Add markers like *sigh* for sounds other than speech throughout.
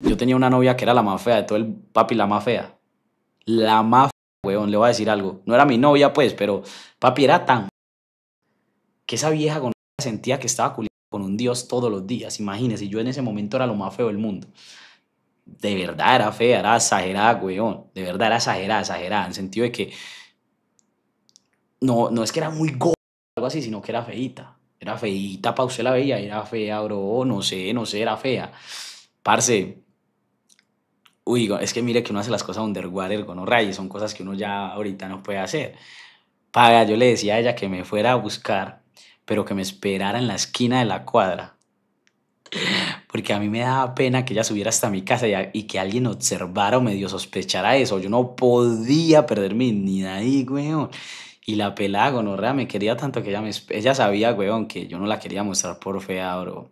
Yo tenía una novia que era la más fea de todo el papi, la más fea. La más fea, weón, le voy a decir algo. No era mi novia, pues, pero papi era tan que esa vieja con sentía que estaba culiando con un dios todos los días. imagínese, yo en ese momento era lo más feo del mundo. De verdad era fea, era exagerada, weón. De verdad era exagerada, exagerada. En sentido de que no, no es que era muy o algo así, sino que era feita. Era feita, pa' la veía, era fea, bro. No sé, no sé, era fea. Parce, uy, es que mire que uno hace las cosas underwater con y son cosas que uno ya ahorita no puede hacer. Paga, yo le decía a ella que me fuera a buscar, pero que me esperara en la esquina de la cuadra. Porque a mí me daba pena que ella subiera hasta mi casa y, que alguien observara o medio sospechara eso. Yo no podía perderme ni dignidad ahí, weón. Y la pelada gonorra, me quería tanto que ella, me, ella sabía, weón, que yo no la quería mostrar por fea, bro.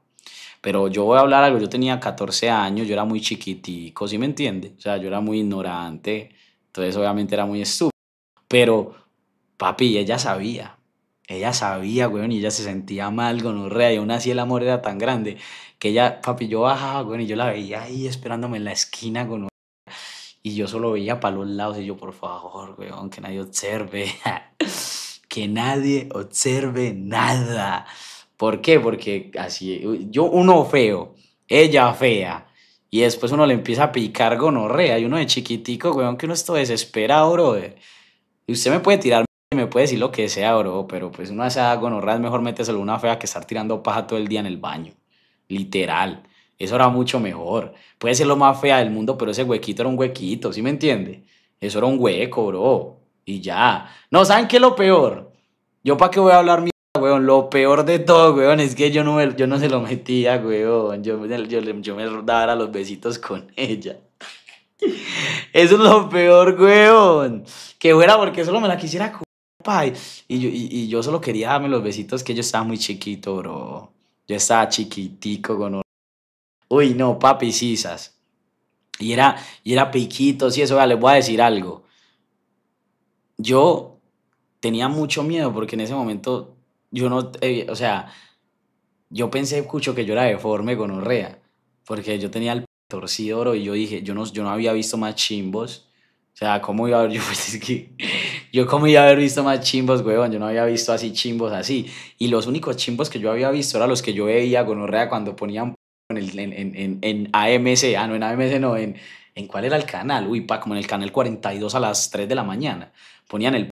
Pero yo voy a hablar algo, yo tenía 14 años, yo era muy chiquitico, ¿sí me entiende? O sea, yo era muy ignorante, entonces obviamente era muy estúpido. Pero, papi, ella sabía, ella sabía, weón, y ella se sentía mal con un rey, y aún así el amor era tan grande que ella, papi, yo bajaba, weón, y yo la veía ahí esperándome en la esquina con un y yo solo veía para los lados y yo, por favor, weón, que nadie observe, *laughs* que nadie observe nada. ¿Por qué? Porque así, yo uno feo, ella fea, y después uno le empieza a picar gonorrea, y uno de chiquitico, weón, que uno está desesperado, bro, Y usted me puede tirar, me puede decir lo que sea, bro, pero pues una hace gonorrea es mejor méteselo una fea que estar tirando paja todo el día en el baño. Literal. Eso era mucho mejor. Puede ser lo más fea del mundo, pero ese huequito era un huequito, ¿sí me entiende? Eso era un hueco, bro. Y ya. No, ¿saben qué es lo peor? Yo para qué voy a hablar mi lo peor de todo, weón, es que yo no, yo no se lo metía, weón. Yo, me daba los besitos con *laughs* ella. Eso es lo peor, weón. Que fuera porque solo me la quisiera Y yo, y, yo solo quería darme los besitos que yo estaba muy chiquito, bro. Yo estaba chiquitico con un... Uy, no, papi, sisas. Y era, y era piquito, sí, eso, vale les voy a decir algo. Yo tenía mucho miedo porque en ese momento yo no, eh, o sea, yo pensé, escucho, que yo era deforme con orrea, porque yo tenía el torcido oro y yo dije, yo no, yo no había visto más chimbos. O sea, ¿cómo iba a haber? *laughs* Yo, pues, que, yo cómo iba a haber visto más chimbos, huevón. Yo no había visto así chimbos así. Y los únicos chimbos que yo había visto eran los que yo veía gonorrea cuando ponían en, en, en, AMC. Ah, no, en AMC no, en, en cuál era el canal. Uy, pa, como en el canal 42 a las 3 de la mañana. Ponían el...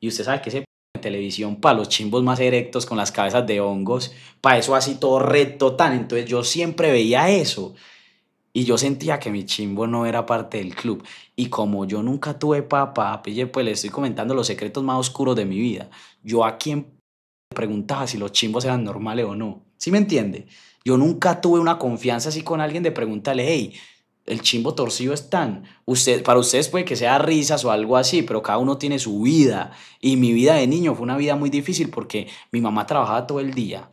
Y usted sabe que ese televisión para los chimbos más erectos con las cabezas de hongos, para eso así todo recto tan. Entonces yo siempre veía eso. Y yo sentía que mi chimbo no era parte del club. Y como yo nunca tuve papá, pille, pues le estoy comentando los secretos más oscuros de mi vida. Yo a quien preguntaba si los chimbos eran normales o no. si me entiende? Yo nunca tuve una confianza así con alguien de preguntarle, hey, el chimbo torcido es tan. Usted, para ustedes puede que sea risas o algo así, pero cada uno tiene su vida. Y mi vida de niño fue una vida muy difícil porque mi mamá trabajaba todo el día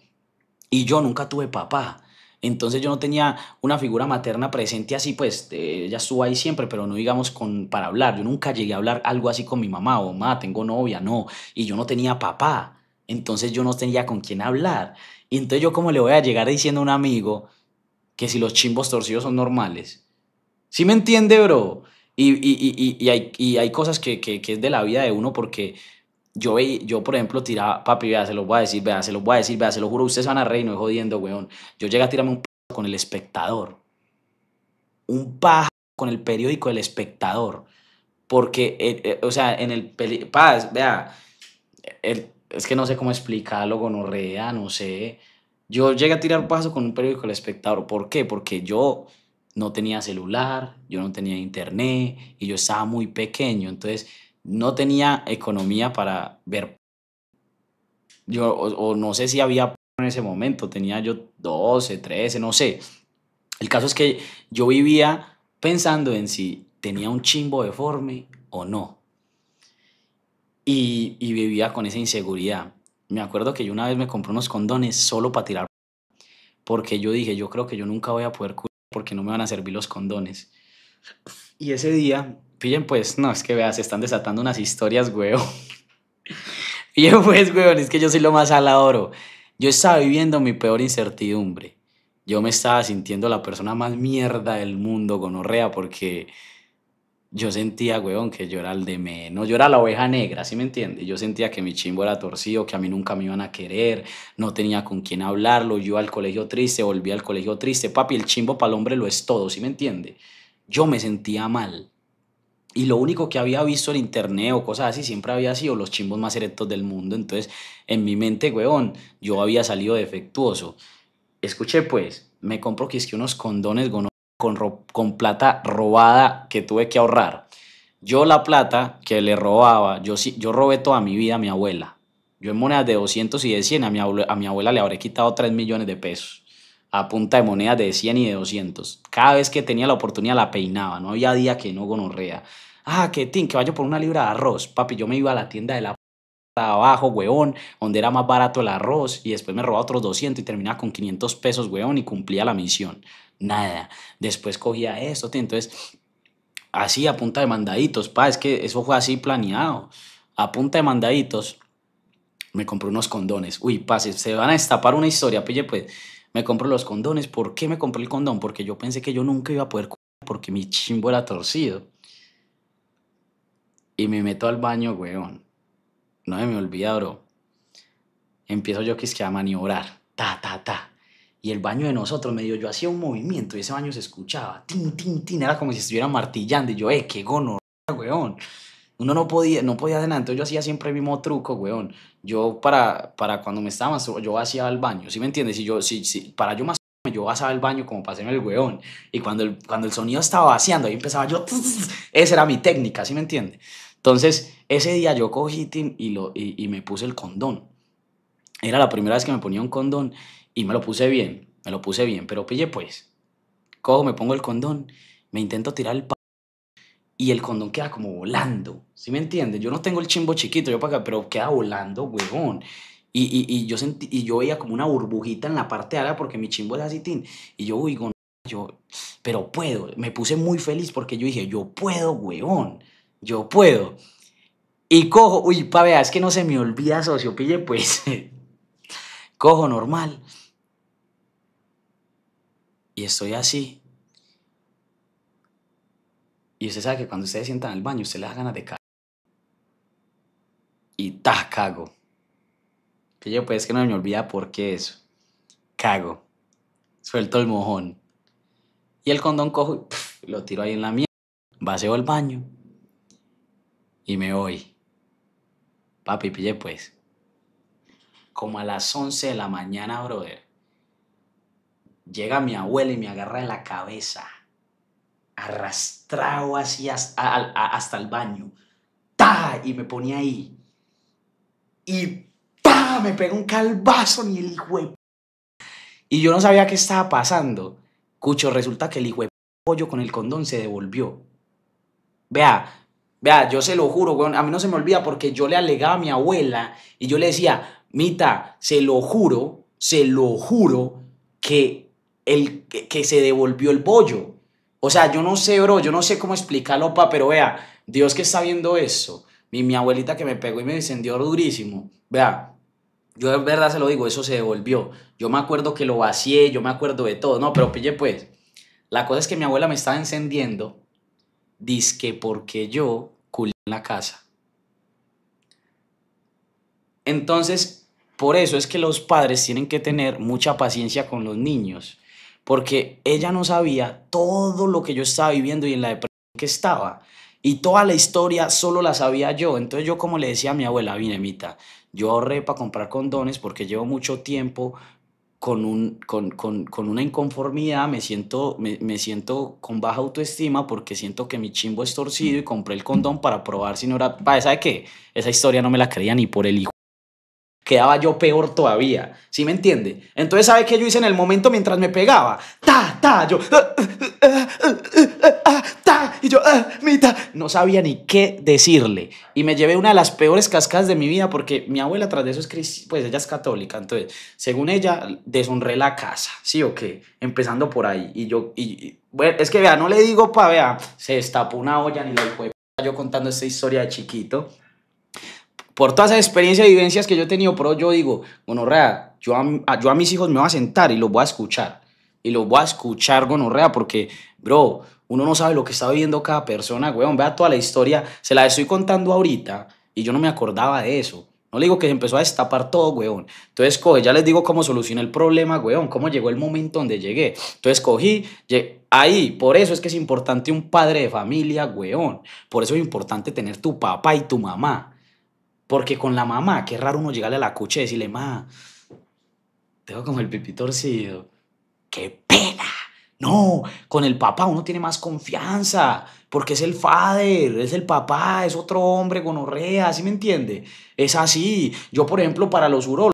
y yo nunca tuve papá. Entonces yo no tenía una figura materna presente así, pues eh, ella estuvo ahí siempre, pero no digamos con, para hablar. Yo nunca llegué a hablar algo así con mi mamá o oh, mamá, tengo novia, no. Y yo no tenía papá. Entonces yo no tenía con quién hablar. Y entonces yo como le voy a llegar diciendo a un amigo que si los chimbos torcidos son normales si me entiende, bro? Y, hay, cosas que, es de la vida de uno porque yo, yo por ejemplo, tiraba, papi, vea, se los voy a decir, vea, se los voy a decir, vea, se lo juro, ustedes van a reír, no es jodiendo, weón. Yo llegué a tirarme un paso con el espectador. Un p*** con el periódico El Espectador. Porque, eh, eh, o sea, en el... Paz, vea, es que no sé cómo explicarlo, gonorrea, no sé. Yo llegué a tirar paso con un periódico El Espectador. ¿Por qué? Porque yo no tenía celular, yo no tenía internet y yo estaba muy pequeño, entonces no tenía economía para ver. Yo, o, no sé si había en ese momento, tenía yo 12, 13, no sé. El caso es que yo vivía pensando en si tenía un chimbo deforme o no. Y, y vivía con esa inseguridad. Me acuerdo que yo una vez me compré unos condones solo para tirar. Porque yo dije, yo creo que yo nunca voy a poder curar porque no me van a servir los condones. Y ese día, pillen pues, no, es que veas, se están desatando unas historias, güey. *laughs* yo pues, weón, es que yo soy lo más aladoro. Yo estaba viviendo mi peor incertidumbre. Yo me estaba sintiendo la persona más mierda del mundo, gonorrea, porque yo sentía, weón, que yo era el de menos, yo era la oveja negra, ¿sí me entiende? Yo sentía que mi chimbo era torcido, que a mí nunca me iban a querer, no tenía con quién hablarlo, yo al colegio triste, volví al colegio triste, papi, el chimbo para el hombre lo es todo, ¿sí me entiende? Yo me sentía mal. Y lo único que había visto en internet o cosas así siempre había sido los chimbos más erectos del mundo. Entonces, en mi mente, weón, yo había salido defectuoso. Escuché pues, me compro que es que unos condones con, plata robada que tuve que ahorrar. Yo la plata que le robaba, yo, yo robé toda mi vida a mi abuela. Yo en monedas de 200 y de 100 a mi, abuela, a mi abuela le habré quitado 3 millones de pesos a punta de monedas de 100 y de 200. Cada vez que tenía la oportunidad la peinaba, no había día que no gonorrea. Ah, que tin, que vaya por una libra de arroz. Papi, yo me iba a la tienda de la abajo, weón, donde era más barato el arroz y después me robaba otros 200 y terminaba con 500 pesos, weón, y cumplía la misión nada. Después cogía esto, tío. Entonces, así a punta de mandaditos, pa, es que eso fue así planeado. A punta de mandaditos, me compré unos condones. Uy, pa, se van a destapar una historia, pille, pues, me compro los condones. ¿Por qué me compré el condón? Porque yo pensé que yo nunca iba a poder porque mi chimbo era torcido. Y me meto al baño, weón. No me olvida, bro. Empiezo yo que que a maniobrar. Ta, ta, ta y el baño de nosotros, medio yo hacía un movimiento y ese baño se escuchaba, tin, tin, tin, era como si estuviera martillando y yo, eh, qué gono, weón. Uno no podía, no podía hacer nada, entonces yo hacía siempre el mismo truco, weón. Yo para, para cuando me estaba yo hacía el baño, ¿sí me entiendes? Si yo, si, si, para yo más yo basaba el baño como pasé en el weón. Y cuando el, cuando el sonido estaba vaciando, ahí empezaba yo, *laughs* esa era mi técnica, ¿sí me entiende? Entonces, ese día yo cogí y, lo, y me puse el condón. Era la primera vez que me ponía un condón y me lo puse bien, me lo puse bien, pero pille pues. Cojo, me pongo el condón, me intento tirar el pa y el condón queda como volando. ¿Sí me entiendes? Yo no tengo el chimbo chiquito, yo para pero queda volando, huevón. Y, y, y, yo sentí, y yo veía como una burbujita en la parte de porque mi chimbo era así, tin. Y yo, uy, yo, pero puedo. Me puse muy feliz porque yo dije, yo puedo, huevón. Yo puedo. Y cojo, uy, pa, es que no se me olvida, socio, pille, pues. *laughs* cojo normal y estoy así. Y usted sabe que cuando ustedes sientan el baño, usted le da ganas de cagar. Y ta, cago. Que yo, pues, que no me olvida por qué eso. Cago. Suelto el mojón. Y el condón cojo y lo tiro ahí en la mierda. Vaseo el baño. Y me voy. Papi, pille, pues. Como a las 11 de la mañana, brother Llega mi abuela y me agarra de la cabeza, arrastrado así hasta, el baño. ¡Ta! Y me ponía ahí. Y ¡pa! Me pega un calvazo ni el hijo Y yo no sabía qué estaba pasando. Cucho, resulta que el hijo de pollo con el condón se devolvió. Vea, Vea, yo se lo juro, a mí no se me olvida porque yo le alegaba a mi abuela y yo le decía, Mita, se lo juro, se lo juro que el que, se devolvió el bollo. O sea, yo no sé, bro, yo no sé cómo explicarlo, pa, pero vea, Dios que está viendo eso. Mi, abuelita que me pegó y me encendió durísimo. Vea, yo de verdad se lo digo, eso se devolvió. Yo me acuerdo que lo vacié, yo me acuerdo de todo. No, pero pille pues, la cosa es que mi abuela me estaba encendiendo, disque porque yo culé en la casa. Entonces, por eso es que los padres tienen que tener mucha paciencia con los niños porque ella no sabía todo lo que yo estaba viviendo y en la depresión que estaba. Y toda la historia solo la sabía yo. Entonces yo como le decía a mi abuela, Vinemita, yo ahorré para comprar condones porque llevo mucho tiempo con, un, con, una inconformidad, me siento, me, me, siento con baja autoestima porque siento que mi chimbo es torcido y compré el condón para probar si no era... ¿Sabe qué? Esa historia no me la creía ni por el hijo quedaba yo peor todavía. ¿Sí me entiende? Entonces, ¿sabe qué yo hice en el momento mientras me pegaba? ¡Ta, ta! Yo. Eh, eh, eh, ah, ¡Ta! Y yo. ¡Mita! No sabía ni qué decirle. Y me llevé una de las peores cascadas de mi vida porque mi abuela, tras de eso, es cristiana, pues ella es católica. Entonces, según ella, deshonré la casa. ¿Sí o qué? Empezando por ahí. Y yo. Y, bueno, es que vea, no le digo pa, vea, se destapó una olla ni la fue yo contando esta historia de chiquito por todas esas experiencias y vivencias que yo he tenido, pero yo digo, gonorrea, yo a, a mis hijos me voy a sentar y los voy a escuchar. Y los voy a escuchar, gonorrea, porque, bro, uno no sabe lo que está viviendo cada persona, weón. Vea toda la historia, se la estoy contando ahorita y yo no me acordaba de eso. No le digo que se empezó a destapar todo, weón. Entonces, coge, ya les digo cómo solucioné el problema, weón, cómo llegó el momento donde llegué. Entonces, cogí, ahí, por eso es que es importante un padre de familia, weón. Por eso es importante tener tu papá y tu mamá. Porque con la mamá, qué raro uno llegarle a la cucha y decirle, ma, tengo como el pipí torcido. ¡Qué pena! No, con el papá uno tiene más confianza, porque es el father, es el papá, es otro hombre gonorrea, ¿sí me entiende? Es así. Yo, por ejemplo, para los urólogos,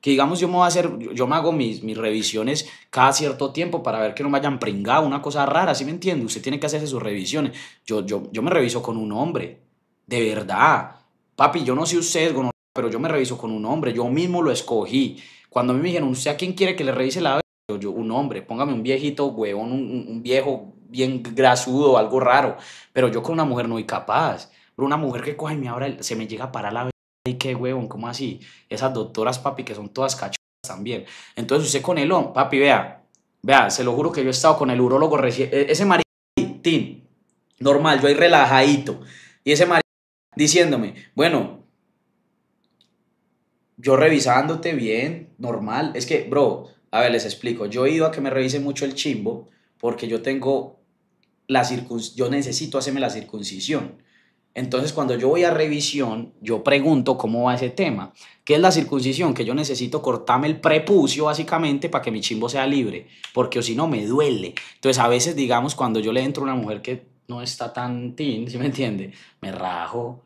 que digamos yo me voy a hacer, yo me hago mis, mis revisiones cada cierto tiempo para ver que no me hayan pringado, una cosa rara, ¿sí me entiende? Usted tiene que hacerse sus revisiones. Yo, yo, yo me reviso con un hombre, de verdad Papi, yo no sé ustedes, pero yo me reviso con un hombre, yo mismo lo escogí. Cuando a mí me dijeron, ¿usted a quién quiere que le revise la yo, yo, un hombre, póngame un viejito, huevón, un, viejo bien grasudo, algo raro. Pero yo con una mujer no soy capaz. Pero una mujer que coge y me abra, se me llega para parar la y qué huevón, ¿cómo así? Esas doctoras, papi, que son todas cachorras también. Entonces usted con el hombre, papi, vea, vea, se lo juro que yo he estado con el urologo, recién, e, ese maritín, normal, yo ahí relajadito. Y ese marido diciéndome, bueno, yo revisándote bien, normal. Es que, bro, a ver, les explico. Yo he ido a que me revise mucho el chimbo porque yo tengo la circuncisión, yo necesito hacerme la circuncisión. Entonces, cuando yo voy a revisión, yo pregunto cómo va ese tema. ¿Qué es la circuncisión? Que yo necesito cortarme el prepucio, básicamente, para que mi chimbo sea libre, porque si no me duele. Entonces, a veces, digamos, cuando yo le entro a una mujer que no está tan tin, *laughs* ¿sí me entiende? Me rajo.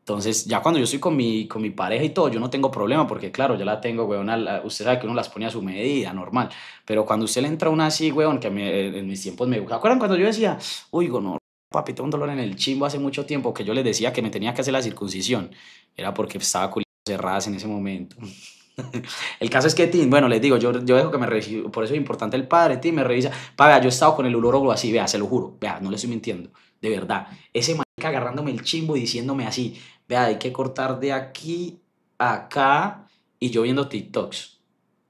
Entonces, ya cuando yo estoy con mi, con mi pareja y todo, yo no tengo problema, porque claro, ya la tengo, weón, usted sabe que uno las pone a su medida, normal. Pero cuando usted le entra una así, weón, que eh, en mis tiempos me... ¿Se acuerdan cuando yo decía, uy, no, papi, tengo un dolor en el chimbo hace mucho tiempo, que yo les decía que me tenía que hacer la circuncisión? Era porque estaba culiando cerradas en ese momento. *laughs* *laughs* el caso es que Tim, bueno, les digo, yo, yo dejo que me revise, por eso es importante el padre, Tim me revisa, pa, vea, yo he estado con el urologo así, vea, se lo juro, vea, no le estoy mintiendo, de verdad, ese marica agarrándome el chimbo y diciéndome así, vea, hay que cortar de aquí acá y yo viendo TikToks.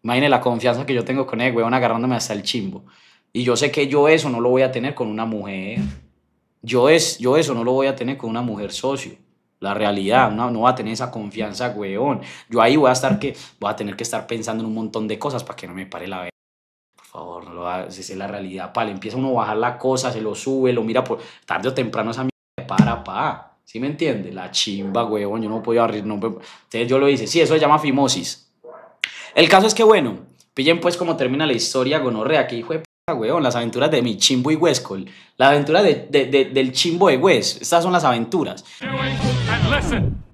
Imagine la confianza que yo tengo con él, weón, agarrándome hasta el chimbo. Y yo sé que yo eso no lo voy a tener con una mujer. Yo, es, yo eso no lo voy a tener con una mujer socio. La realidad, no, no va a tener esa confianza, weón. Yo ahí voy a estar que, voy a tener que estar pensando en un montón de cosas para que no me pare la vez. Por favor, no lo hagas, esa es la realidad, pal. empieza uno a bajar la cosa, se lo sube, lo mira por tarde o temprano esa mierda para, pa. ¿Sí me entiende? La chimba, weón, yo no puedo abrir, no, entonces yo lo hice, sí, eso se llama fimosis. El caso es que, bueno, pillen pues cómo termina la historia gonorrea, que hijo de p***, weón, las aventuras de mi chimbo y huesco. la aventura del chimbo de Hues, estas son las aventuras. and listen.